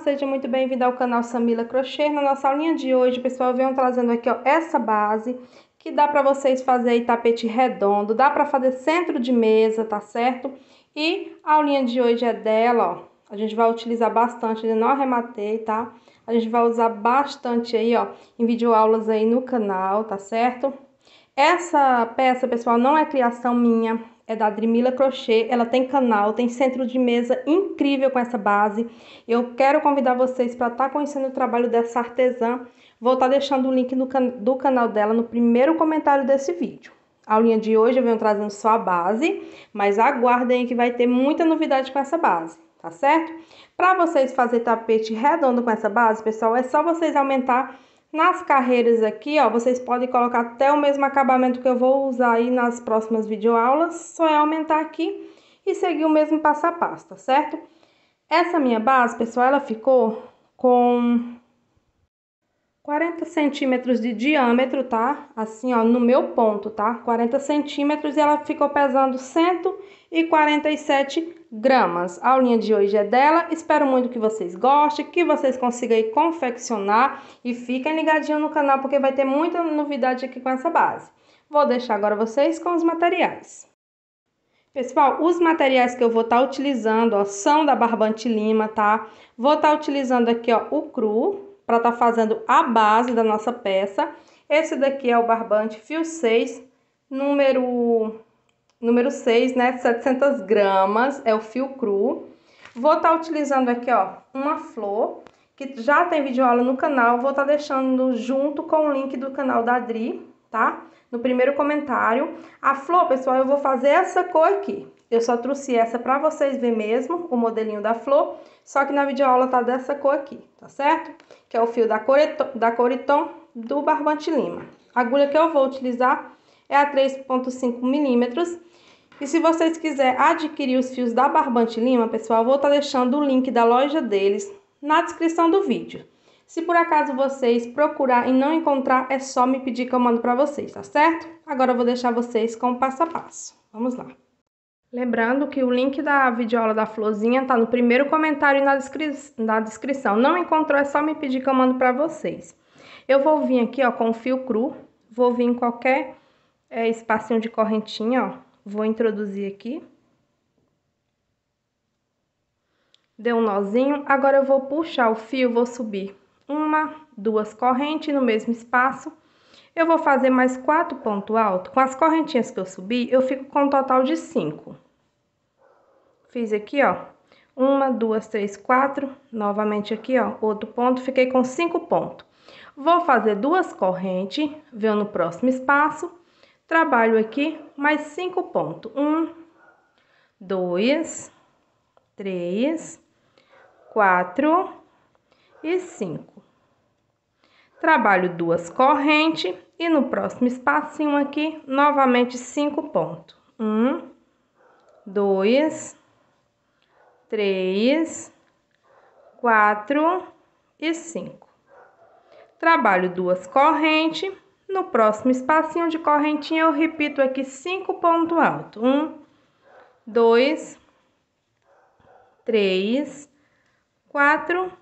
seja muito bem-vindo ao canal Samila Crochê. Na nossa aulinha de hoje, pessoal, eu venho trazendo aqui ó, essa base que dá para vocês fazer tapete redondo, dá para fazer centro de mesa, tá certo? E a aulinha de hoje é dela, ó. A gente vai utilizar bastante, ainda não arrematei, tá? A gente vai usar bastante aí, ó, em videoaulas aí no canal, tá certo? Essa peça, pessoal, não é criação minha, é da Drimila Crochê. Ela tem canal, tem centro de mesa incrível com essa base. Eu quero convidar vocês para estar tá conhecendo o trabalho dessa artesã. Vou estar tá deixando o link can do canal dela no primeiro comentário desse vídeo. A aulinha de hoje eu venho trazendo só a base, mas aguardem que vai ter muita novidade com essa base, tá certo? Para vocês fazer tapete redondo com essa base, pessoal, é só vocês aumentar nas carreiras aqui, ó, vocês podem colocar até o mesmo acabamento que eu vou usar aí nas próximas videoaulas, só é aumentar aqui e seguir o mesmo passo a passo, tá certo? Essa minha base, pessoal, ela ficou com 40 centímetros de diâmetro, tá? Assim, ó, no meu ponto, tá? 40 centímetros e ela ficou pesando 100 e 47 gramas. A aulinha de hoje é dela. Espero muito que vocês gostem, que vocês consigam aí confeccionar e fiquem ligadinhos no canal porque vai ter muita novidade aqui com essa base. Vou deixar agora vocês com os materiais. Pessoal, os materiais que eu vou estar tá utilizando, ó, são da Barbante Lima, tá? Vou estar tá utilizando aqui, ó, o cru, para estar tá fazendo a base da nossa peça. Esse daqui é o barbante fio 6, número Número 6, né, 700 gramas, é o fio cru. Vou estar tá utilizando aqui, ó, uma flor, que já tem vídeo aula no canal. Vou estar tá deixando junto com o link do canal da Adri, tá? No primeiro comentário. A flor, pessoal, eu vou fazer essa cor aqui. Eu só trouxe essa para vocês ver mesmo, o modelinho da flor. Só que na videoaula tá dessa cor aqui, tá certo? Que é o fio da Coriton, da Coriton do Barbante Lima. A agulha que eu vou utilizar é a 3.5 milímetros e se vocês quiserem adquirir os fios da Barbante Lima, pessoal, vou estar tá deixando o link da loja deles na descrição do vídeo. Se por acaso vocês procurar e não encontrar, é só me pedir que eu mando para vocês, tá certo? Agora eu vou deixar vocês com o passo a passo. Vamos lá. Lembrando que o link da videoaula da florzinha tá no primeiro comentário e na, descri na descrição. Não encontrou, é só me pedir que eu mando para vocês. Eu vou vir aqui, ó, com o fio cru. Vou vir em qualquer é, espacinho de correntinha, ó Vou introduzir aqui. Deu um nozinho, agora eu vou puxar o fio, vou subir uma, duas correntes no mesmo espaço. Eu vou fazer mais quatro pontos altos. Com as correntinhas que eu subi, eu fico com um total de cinco. Fiz aqui, ó, uma, duas, três, quatro, novamente aqui, ó, outro ponto, fiquei com cinco pontos. Vou fazer duas correntes, venho no próximo espaço, trabalho aqui mais cinco pontos. Um, dois, três, quatro e cinco. Trabalho duas correntes e no próximo espacinho aqui, novamente cinco pontos. Um, dois, três, quatro e cinco. Trabalho duas correntes no próximo espacinho de correntinha, eu repito aqui cinco pontos altos. Um, dois, três, quatro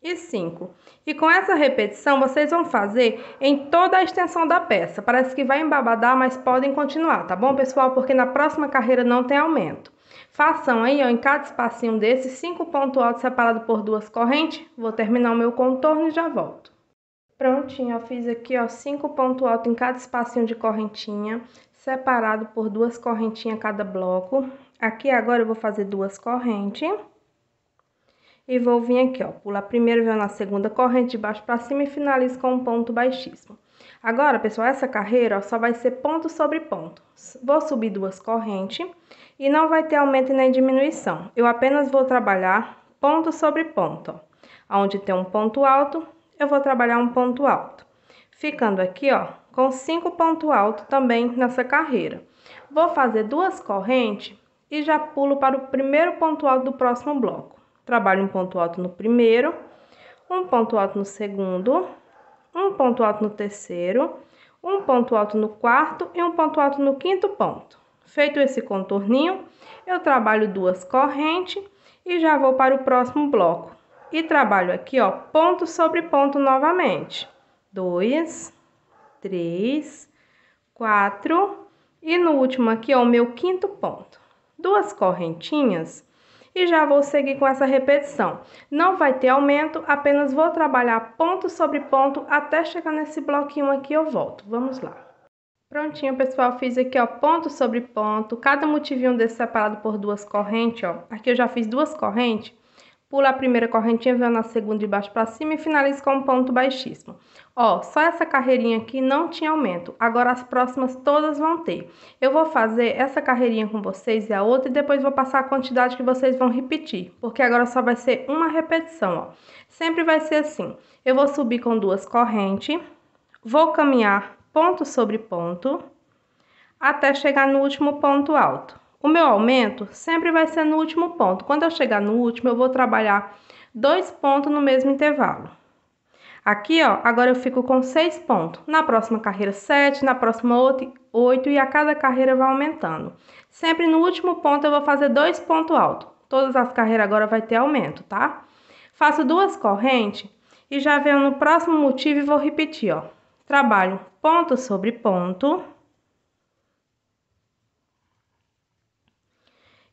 e cinco. E com essa repetição, vocês vão fazer em toda a extensão da peça. Parece que vai embabadar, mas podem continuar, tá bom, pessoal? Porque na próxima carreira não tem aumento. Façam aí, ó, em cada espacinho desses, cinco pontos altos separados por duas correntes. Vou terminar o meu contorno e já volto. Prontinho, eu fiz aqui, ó, cinco pontos altos em cada espacinho de correntinha, separado por duas correntinhas cada bloco. Aqui agora eu vou fazer duas correntes. E vou vir aqui, ó, pular primeiro, venho na segunda corrente de baixo pra cima e finalizo com um ponto baixíssimo. Agora, pessoal, essa carreira, ó, só vai ser ponto sobre ponto. Vou subir duas correntes e não vai ter aumento nem diminuição. Eu apenas vou trabalhar ponto sobre ponto, ó. Onde tem um ponto alto, eu vou trabalhar um ponto alto. Ficando aqui, ó, com cinco ponto alto também nessa carreira. Vou fazer duas correntes e já pulo para o primeiro ponto alto do próximo bloco. Trabalho um ponto alto no primeiro, um ponto alto no segundo, um ponto alto no terceiro, um ponto alto no quarto e um ponto alto no quinto ponto. Feito esse contorninho, eu trabalho duas correntes e já vou para o próximo bloco e trabalho aqui, ó, ponto sobre ponto novamente. Dois, três, quatro e no último aqui, ó, o meu quinto ponto. Duas correntinhas e já vou seguir com essa repetição. Não vai ter aumento, apenas vou trabalhar ponto sobre ponto até chegar nesse bloquinho aqui eu volto. Vamos lá. Prontinho, pessoal, fiz aqui, ó, ponto sobre ponto, cada motivinho desse separado por duas correntes, ó. Aqui eu já fiz duas correntes, Pula a primeira correntinha, vem na segunda de baixo para cima e finaliza com um ponto baixíssimo. Ó, só essa carreirinha aqui não tinha aumento. Agora as próximas todas vão ter. Eu vou fazer essa carreirinha com vocês e a outra e depois vou passar a quantidade que vocês vão repetir. Porque agora só vai ser uma repetição, ó. Sempre vai ser assim. Eu vou subir com duas correntes, vou caminhar ponto sobre ponto até chegar no último ponto alto. O meu aumento sempre vai ser no último ponto. Quando eu chegar no último, eu vou trabalhar dois pontos no mesmo intervalo. Aqui, ó, agora eu fico com seis pontos. Na próxima carreira, sete, na próxima oito e a cada carreira vai aumentando. Sempre no último ponto eu vou fazer dois pontos altos. Todas as carreiras agora vai ter aumento, tá? Faço duas correntes e já venho no próximo motivo e vou repetir, ó. Trabalho ponto sobre ponto.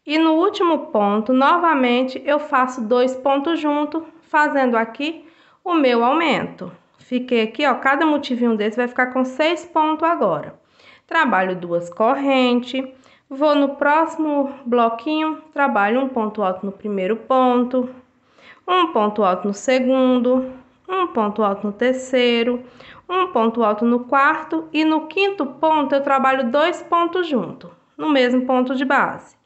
E no último ponto, novamente, eu faço dois pontos junto, fazendo aqui o meu aumento. Fiquei aqui, ó, cada motivinho desse vai ficar com seis pontos agora. Trabalho duas correntes, vou no próximo bloquinho, trabalho um ponto alto no primeiro ponto, um ponto alto no segundo, um ponto alto no terceiro, um ponto alto no quarto e no quinto ponto eu trabalho dois pontos junto, no mesmo ponto de base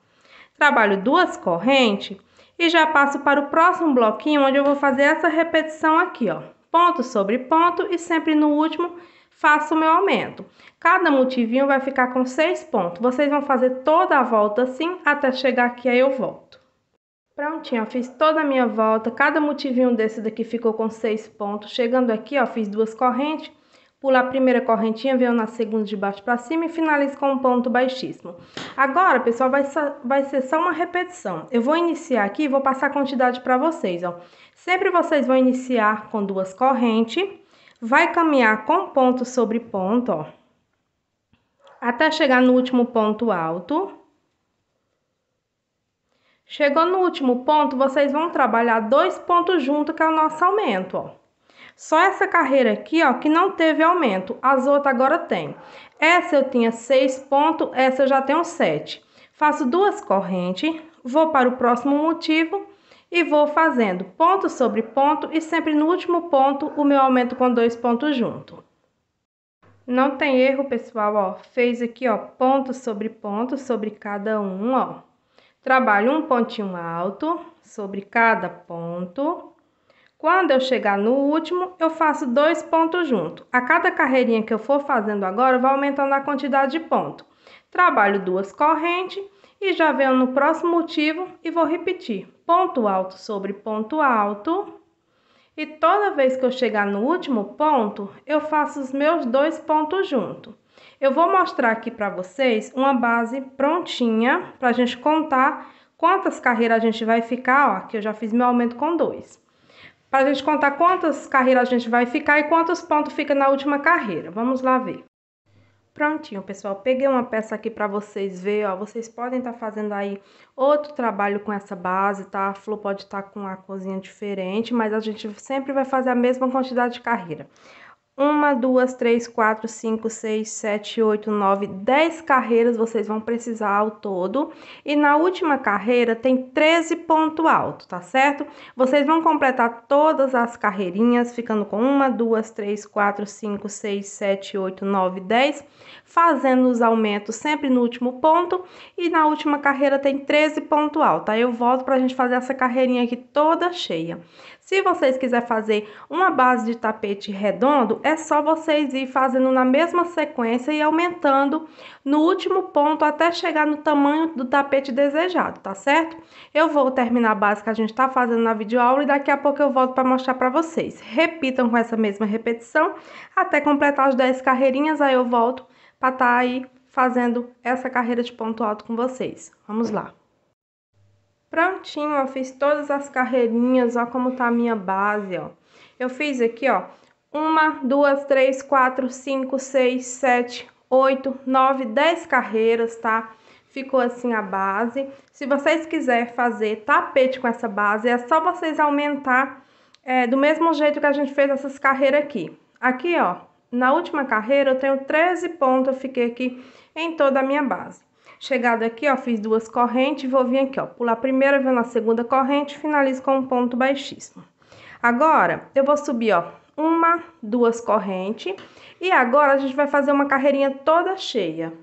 trabalho duas correntes e já passo para o próximo bloquinho, onde eu vou fazer essa repetição aqui, ó. Ponto sobre ponto e sempre no último faço o meu aumento. Cada motivinho vai ficar com seis pontos. Vocês vão fazer toda a volta assim até chegar aqui, aí eu volto. Prontinho, ó, fiz toda a minha volta, cada motivinho desse daqui ficou com seis pontos. Chegando aqui, ó, fiz duas correntes Pula a primeira correntinha, venho na segunda de baixo para cima e finalizo com um ponto baixíssimo. Agora, pessoal, vai, vai ser só uma repetição. Eu vou iniciar aqui e vou passar a quantidade para vocês, ó. Sempre vocês vão iniciar com duas correntes, vai caminhar com ponto sobre ponto, ó. Até chegar no último ponto alto. Chegou no último ponto, vocês vão trabalhar dois pontos junto, que é o nosso aumento, ó. Só essa carreira aqui, ó, que não teve aumento. As outras agora tem. Essa eu tinha seis pontos, essa eu já tenho sete. Faço duas correntes, vou para o próximo motivo e vou fazendo ponto sobre ponto e sempre no último ponto o meu aumento com dois pontos junto. Não tem erro, pessoal, ó. Fez aqui, ó, ponto sobre ponto sobre cada um, ó. Trabalho um pontinho alto sobre cada ponto quando eu chegar no último, eu faço dois pontos junto. A cada carreirinha que eu for fazendo agora, vai aumentando a quantidade de ponto. Trabalho duas correntes e já venho no próximo motivo e vou repetir. Ponto alto sobre ponto alto. E toda vez que eu chegar no último ponto, eu faço os meus dois pontos junto. Eu vou mostrar aqui para vocês uma base prontinha para a gente contar quantas carreiras a gente vai ficar, ó, que eu já fiz meu aumento com dois para a gente contar quantas carreiras a gente vai ficar e quantos pontos fica na última carreira. Vamos lá ver. Prontinho, pessoal. Peguei uma peça aqui para vocês verem, ó. Vocês podem estar tá fazendo aí outro trabalho com essa base, tá? A flor pode estar tá com a cozinha diferente, mas a gente sempre vai fazer a mesma quantidade de carreira uma, duas, três, quatro, cinco, seis, sete, oito, nove, dez carreiras vocês vão precisar ao todo. E na última carreira tem 13 ponto alto, tá certo? Vocês vão completar todas as carreirinhas, ficando com uma, duas, três, quatro, cinco, seis, sete, oito, nove, dez, fazendo os aumentos sempre no último ponto. E na última carreira tem 13 ponto alto. Aí eu volto pra gente fazer essa carreirinha aqui toda cheia. Se vocês quiserem fazer uma base de tapete redondo, é só vocês ir fazendo na mesma sequência e aumentando no último ponto até chegar no tamanho do tapete desejado, tá certo? Eu vou terminar a base que a gente tá fazendo na videoaula e daqui a pouco eu volto para mostrar para vocês. Repitam com essa mesma repetição até completar as 10 carreirinhas, aí eu volto para estar tá aí fazendo essa carreira de ponto alto com vocês. Vamos lá! Prontinho, ó, fiz todas as carreirinhas, ó como tá a minha base, ó. Eu fiz aqui, ó, uma, duas, três, quatro, cinco, seis, sete, oito, nove, dez carreiras, tá? Ficou assim a base. Se vocês quiserem fazer tapete com essa base, é só vocês aumentar é, do mesmo jeito que a gente fez essas carreiras aqui. Aqui, ó, na última carreira eu tenho 13 pontos, eu fiquei aqui em toda a minha base. Chegado aqui, ó, fiz duas correntes, vou vir aqui, ó, pular a primeira, vou na segunda corrente, finalizo com um ponto baixíssimo. Agora, eu vou subir, ó, uma, duas correntes, e agora a gente vai fazer uma carreirinha toda cheia.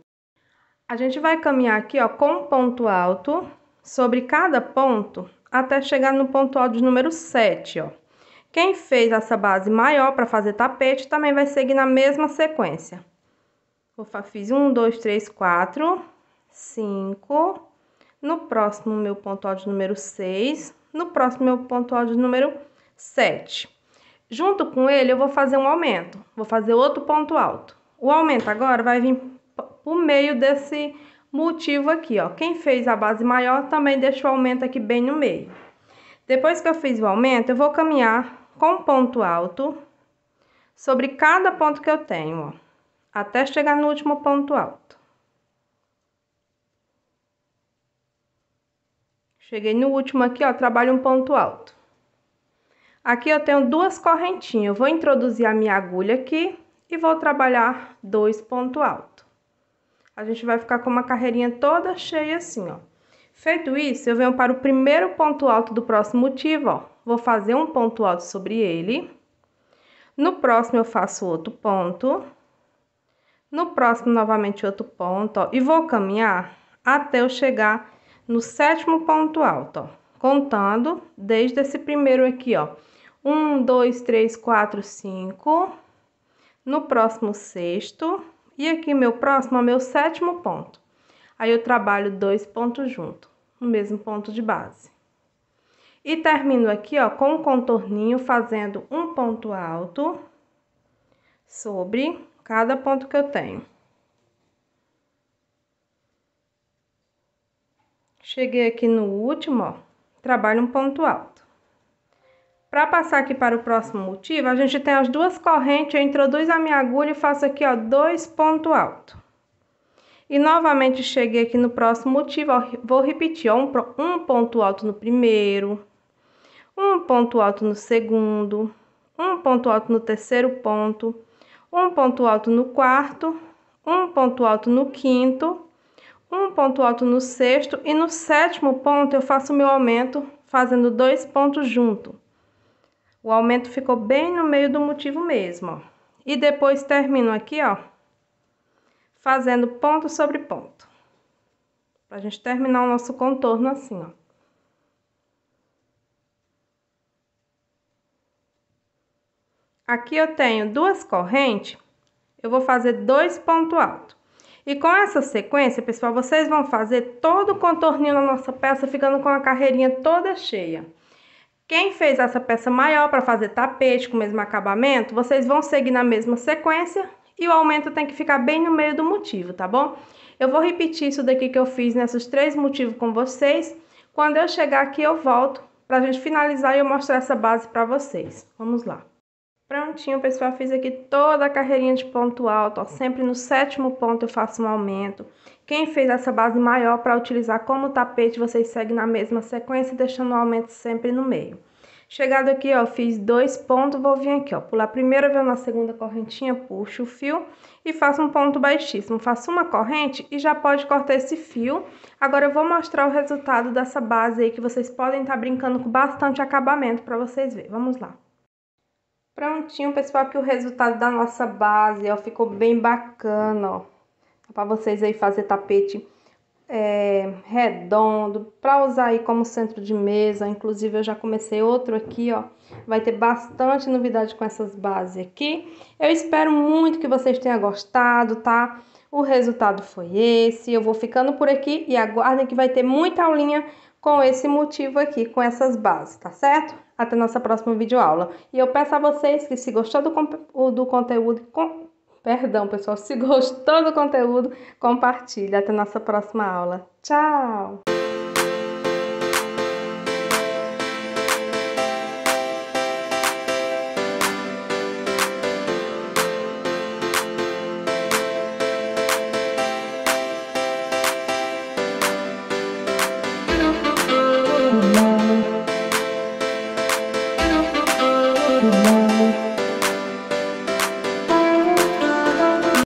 A gente vai caminhar aqui, ó, com um ponto alto sobre cada ponto até chegar no ponto alto de número 7, ó. Quem fez essa base maior para fazer tapete também vai seguir na mesma sequência. fiz um, dois, três, quatro, 5. No próximo meu ponto de número 6. No próximo meu ponto de número 7. Junto com ele, eu vou fazer um aumento. Vou fazer outro ponto alto. O aumento agora vai vir por meio desse motivo aqui, ó. Quem fez a base maior também deixa o aumento aqui bem no meio. Depois que eu fiz o aumento, eu vou caminhar com ponto alto sobre cada ponto que eu tenho, ó, até chegar no último ponto alto. Cheguei no último aqui, ó, trabalho um ponto alto. Aqui eu tenho duas correntinhas, eu vou introduzir a minha agulha aqui e vou trabalhar dois ponto alto. A gente vai ficar com uma carreirinha toda cheia assim, ó. Feito isso, eu venho para o primeiro ponto alto do próximo motivo, ó. Vou fazer um ponto alto sobre ele. No próximo eu faço outro ponto. No próximo novamente outro ponto, ó, e vou caminhar até eu chegar no sétimo ponto alto, ó, contando desde esse primeiro aqui, ó. Um, dois, três, quatro, cinco. No próximo sexto. E aqui, meu próximo, é meu sétimo ponto. Aí, eu trabalho dois pontos junto, no mesmo ponto de base. E termino aqui, ó, com um contorninho, fazendo um ponto alto sobre cada ponto que eu tenho. Cheguei aqui no último, ó, trabalho um ponto alto. Para passar aqui para o próximo motivo, a gente tem as duas correntes, eu introduzo a minha agulha e faço aqui, ó, dois ponto alto. E novamente cheguei aqui no próximo motivo, ó, vou repetir, ó, um, um ponto alto no primeiro, um ponto alto no segundo, um ponto alto no terceiro ponto, um ponto alto no quarto, um ponto alto no quinto um ponto alto no sexto e no sétimo ponto eu faço o meu aumento fazendo dois pontos junto. O aumento ficou bem no meio do motivo mesmo, ó. E depois termino aqui, ó, fazendo ponto sobre ponto. Pra gente terminar o nosso contorno assim, ó. Aqui eu tenho duas correntes, eu vou fazer dois pontos altos. E com essa sequência, pessoal, vocês vão fazer todo o contorninho da nossa peça, ficando com a carreirinha toda cheia. Quem fez essa peça maior para fazer tapete com o mesmo acabamento, vocês vão seguir na mesma sequência e o aumento tem que ficar bem no meio do motivo, tá bom? Eu vou repetir isso daqui que eu fiz nesses três motivos com vocês. Quando eu chegar aqui, eu volto para a gente finalizar e eu mostrar essa base para vocês. Vamos lá. Prontinho, pessoal, fiz aqui toda a carreirinha de ponto alto, ó, sempre no sétimo ponto eu faço um aumento. Quem fez essa base maior para utilizar como tapete, vocês seguem na mesma sequência, deixando o aumento sempre no meio. Chegado aqui, ó, fiz dois pontos, vou vir aqui, ó, pular a primeira, vou na segunda correntinha, puxo o fio e faço um ponto baixíssimo. Faço uma corrente e já pode cortar esse fio. Agora eu vou mostrar o resultado dessa base aí, que vocês podem estar tá brincando com bastante acabamento para vocês verem. Vamos lá. Prontinho, pessoal, que o resultado da nossa base, ó, ficou bem bacana, ó. Pra vocês aí fazer tapete é, redondo, pra usar aí como centro de mesa. Inclusive, eu já comecei outro aqui, ó. Vai ter bastante novidade com essas bases aqui. Eu espero muito que vocês tenham gostado, tá? O resultado foi esse. Eu vou ficando por aqui e aguardem que vai ter muita aulinha com esse motivo aqui, com essas bases, tá certo? Até nossa próxima videoaula. E eu peço a vocês que se gostou do, do conteúdo, com, perdão pessoal, se gostou do conteúdo, compartilhe. Até nossa próxima aula. Tchau!